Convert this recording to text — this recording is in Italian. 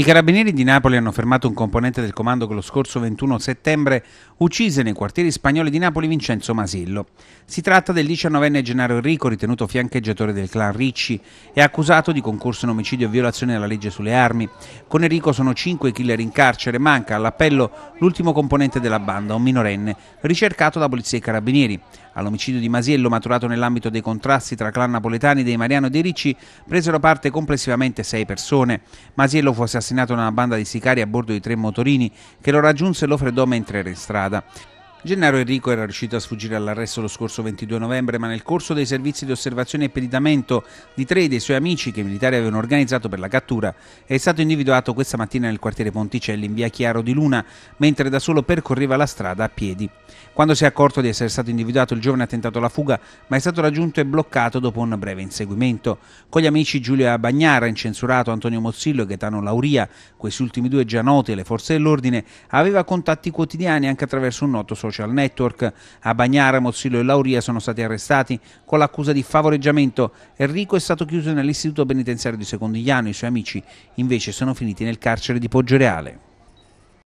I carabinieri di Napoli hanno fermato un componente del comando che lo scorso 21 settembre uccise nei quartieri spagnoli di Napoli Vincenzo Masillo. Si tratta del 19enne Gennaro Enrico, ritenuto fiancheggiatore del clan Ricci e accusato di concorso in omicidio e violazione della legge sulle armi. Con Enrico sono cinque killer in carcere, manca all'appello l'ultimo componente della banda, un minorenne, ricercato da polizia e carabinieri. All'omicidio di Masiello, maturato nell'ambito dei contrasti tra clan napoletani dei Mariano e dei Ricci, presero parte complessivamente sei persone. Masiello fu assassinato assassinato da una banda di sicari a bordo di tre motorini che lo raggiunse e lo freddo mentre era in strada. Gennaro Enrico era riuscito a sfuggire all'arresto lo scorso 22 novembre, ma nel corso dei servizi di osservazione e peritamento di tre dei suoi amici che i militari avevano organizzato per la cattura, è stato individuato questa mattina nel quartiere Ponticelli in via Chiaro di Luna, mentre da solo percorreva la strada a piedi. Quando si è accorto di essere stato individuato, il giovane ha tentato la fuga, ma è stato raggiunto e bloccato dopo un breve inseguimento. Con gli amici Giulia Bagnara, incensurato, Antonio Mozzillo e Gaetano Lauria, questi ultimi due già noti alle forze dell'ordine, aveva contatti quotidiani anche attraverso un noto social social network. A Bagnara, Mozzillo e Lauria sono stati arrestati con l'accusa di favoreggiamento. Enrico è stato chiuso nell'istituto penitenziario di Secondigliano, i suoi amici invece sono finiti nel carcere di Poggioreale.